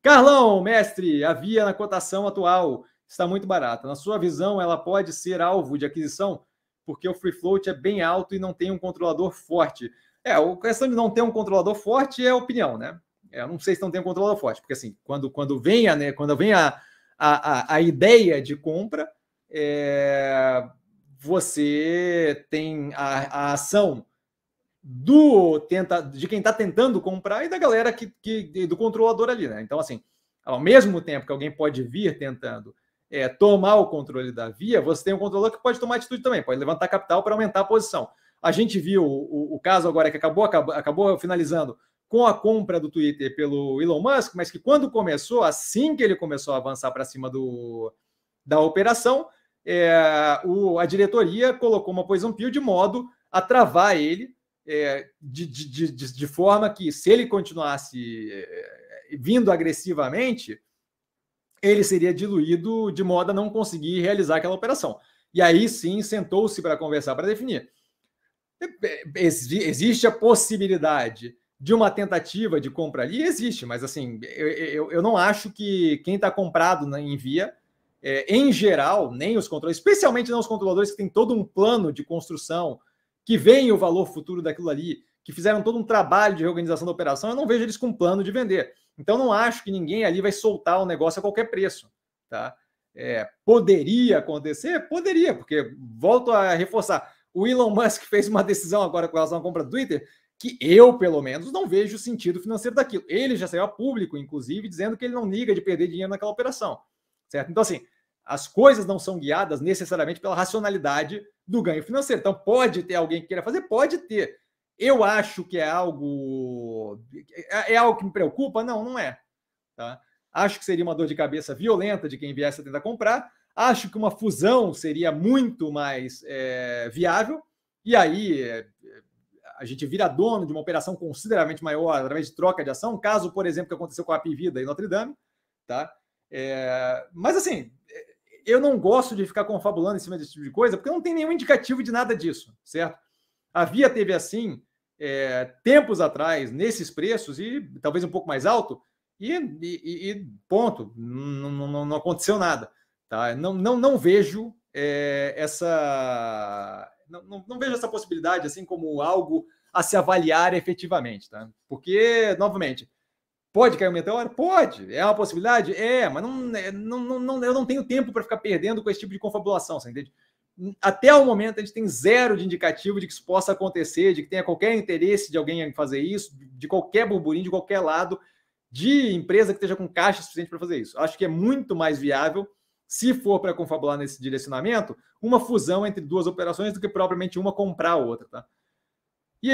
Carlão, mestre, a via na cotação atual está muito barata. Na sua visão, ela pode ser alvo de aquisição porque o free float é bem alto e não tem um controlador forte. É, a questão de não ter um controlador forte é a opinião, né? É, eu não sei se não tem um controlador forte, porque assim, quando, quando vem, a, né, quando vem a, a, a ideia de compra, é, você tem a, a ação do tenta, de quem está tentando comprar e da galera que, que do controlador ali, né? Então, assim, ao mesmo tempo que alguém pode vir tentando é, tomar o controle da via, você tem um controlador que pode tomar atitude também, pode levantar capital para aumentar a posição. A gente viu o, o caso agora que acabou, acabou, acabou finalizando com a compra do Twitter pelo Elon Musk, mas que quando começou, assim que ele começou a avançar para cima do, da operação, é, o, a diretoria colocou uma poison pill de modo a travar ele é, de, de, de, de, forma que, se ele continuasse é, é, vindo agressivamente, ele seria diluído de modo a não conseguir realizar aquela operação. E aí sim sentou-se para conversar, para definir. É, é, existe a possibilidade de uma tentativa de compra ali? Existe, mas assim, eu, eu, eu não acho que quem está comprado na Envia, é, em geral, nem os controladores, especialmente não os controladores que têm todo um plano de construção que veem o valor futuro daquilo ali, que fizeram todo um trabalho de reorganização da operação, eu não vejo eles com plano de vender. Então, não acho que ninguém ali vai soltar o negócio a qualquer preço. Tá? É, poderia acontecer? Poderia, porque volto a reforçar. O Elon Musk fez uma decisão agora com relação à compra do Twitter que eu, pelo menos, não vejo o sentido financeiro daquilo. Ele já saiu a público, inclusive, dizendo que ele não liga de perder dinheiro naquela operação. Certo? Então, assim, as coisas não são guiadas necessariamente pela racionalidade do ganho financeiro. Então, pode ter alguém que queira fazer? Pode ter. Eu acho que é algo. É, é algo que me preocupa? Não, não é. Tá? Acho que seria uma dor de cabeça violenta de quem viesse a tentar comprar. Acho que uma fusão seria muito mais é, viável. E aí é, a gente vira dono de uma operação consideravelmente maior através de troca de ação. Um caso, por exemplo, que aconteceu com a Pivida em Notre Dame. Tá? É, mas assim, eu não gosto de ficar confabulando em cima desse tipo de coisa, porque não tem nenhum indicativo de nada disso, certo? Havia teve assim é, tempos atrás, nesses preços, e talvez um pouco mais alto, e, e, e ponto, não, não, não, aconteceu nada. Tá? Não, não, não vejo é, essa. Não, não vejo essa possibilidade assim como algo a se avaliar efetivamente, tá? Porque, novamente, Pode cair um meteoro? Pode. É uma possibilidade? É, mas não, é, não, não, eu não tenho tempo para ficar perdendo com esse tipo de confabulação, você entende? Até o momento, a gente tem zero de indicativo de que isso possa acontecer, de que tenha qualquer interesse de alguém em fazer isso, de qualquer burburinho, de qualquer lado, de empresa que esteja com caixa suficiente para fazer isso. Acho que é muito mais viável, se for para confabular nesse direcionamento, uma fusão entre duas operações do que propriamente uma comprar a outra, tá?